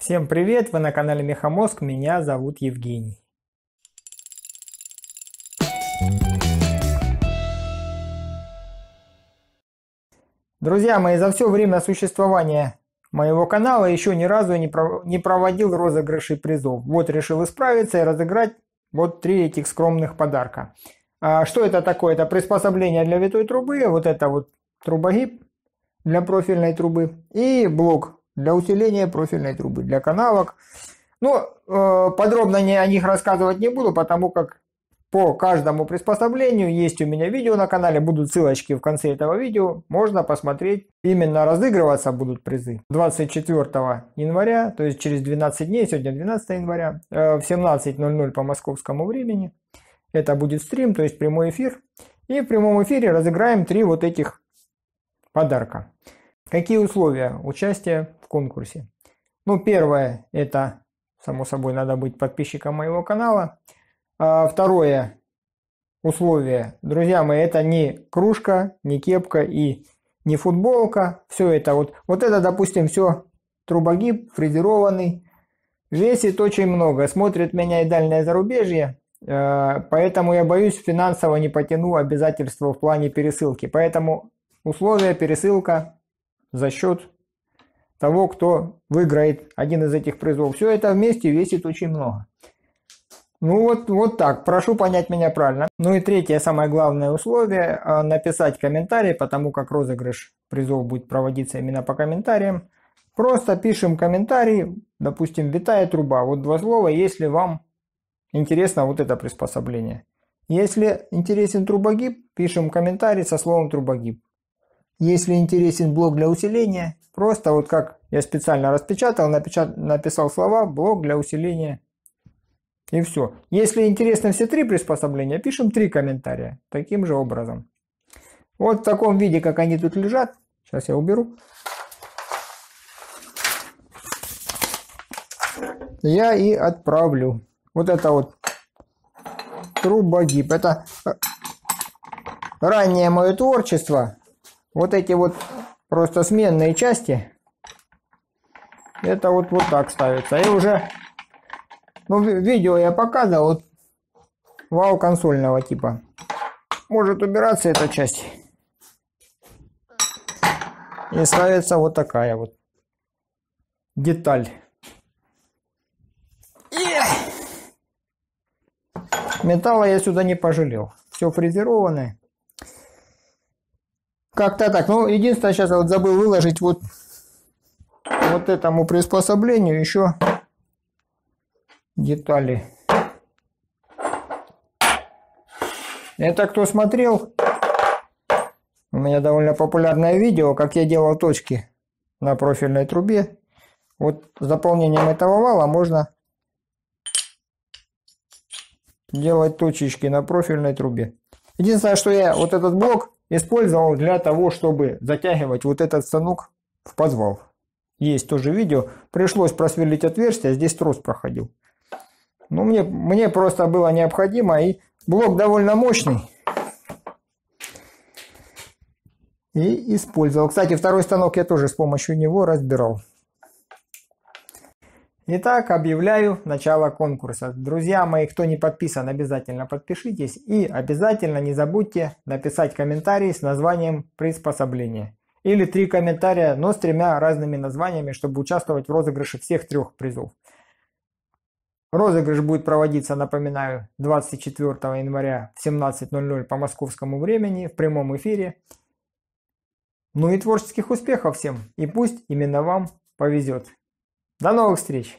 Всем привет, вы на канале Мехомозг, меня зовут Евгений. Друзья мои, за все время существования моего канала еще ни разу не, не проводил розыгрыши призов. Вот решил исправиться и разыграть вот три этих скромных подарка. А что это такое? Это приспособление для витой трубы, вот это вот трубогиб для профильной трубы и блок для усиления профильной трубы, для каналок, Ну, э, подробно не, о них рассказывать не буду, потому как по каждому приспособлению есть у меня видео на канале, будут ссылочки в конце этого видео, можно посмотреть. Именно разыгрываться будут призы 24 января, то есть через 12 дней, сегодня 12 января, э, в 17.00 по московскому времени. Это будет стрим, то есть прямой эфир. И в прямом эфире разыграем три вот этих подарка. Какие условия участия в конкурсе? Ну, первое, это, само собой, надо быть подписчиком моего канала. А второе условие, друзья мои, это не кружка, не кепка и не футболка. Все это вот, вот это, допустим, все трубогиб, фрезерованный. Весит очень много, смотрит меня и дальнее зарубежье, э, поэтому я боюсь финансово не потяну обязательства в плане пересылки. Поэтому условия пересылка за счет того, кто выиграет один из этих призов. Все это вместе весит очень много. Ну вот, вот так, прошу понять меня правильно. Ну и третье, самое главное условие, а, написать комментарий, потому как розыгрыш призов будет проводиться именно по комментариям. Просто пишем комментарий, допустим, витая труба, вот два слова, если вам интересно вот это приспособление. Если интересен трубогиб, пишем комментарий со словом трубогиб. Если интересен блок для усиления, просто вот как я специально распечатал, напечат... написал слова «блок для усиления» и все. Если интересны все три приспособления, пишем три комментария таким же образом. Вот в таком виде, как они тут лежат, сейчас я уберу, я и отправлю. Вот это вот трубогиб. Это э, раннее мое творчество. Вот эти вот просто сменные части, это вот, вот так ставится. И уже, ну, видео я показывал, вот, вау консольного типа. Может убираться эта часть. И ставится вот такая вот деталь. Металла я сюда не пожалел. Все фрезерованное. Как-то так. Ну, единственное, сейчас я вот забыл выложить вот, вот этому приспособлению еще детали. Это кто смотрел, у меня довольно популярное видео, как я делал точки на профильной трубе. Вот с дополнением этого вала можно делать точечки на профильной трубе. Единственное, что я вот этот блок использовал для того, чтобы затягивать вот этот станок в подвал. Есть тоже видео. Пришлось просверлить отверстие, а здесь трос проходил. Но ну, мне, мне просто было необходимо, и блок довольно мощный. И использовал. Кстати, второй станок я тоже с помощью него разбирал. Итак, объявляю начало конкурса. Друзья мои, кто не подписан, обязательно подпишитесь. И обязательно не забудьте написать комментарий с названием приспособления. Или три комментария, но с тремя разными названиями, чтобы участвовать в розыгрыше всех трех призов. Розыгрыш будет проводиться, напоминаю, 24 января в 17.00 по московскому времени в прямом эфире. Ну и творческих успехов всем. И пусть именно вам повезет. До новых встреч!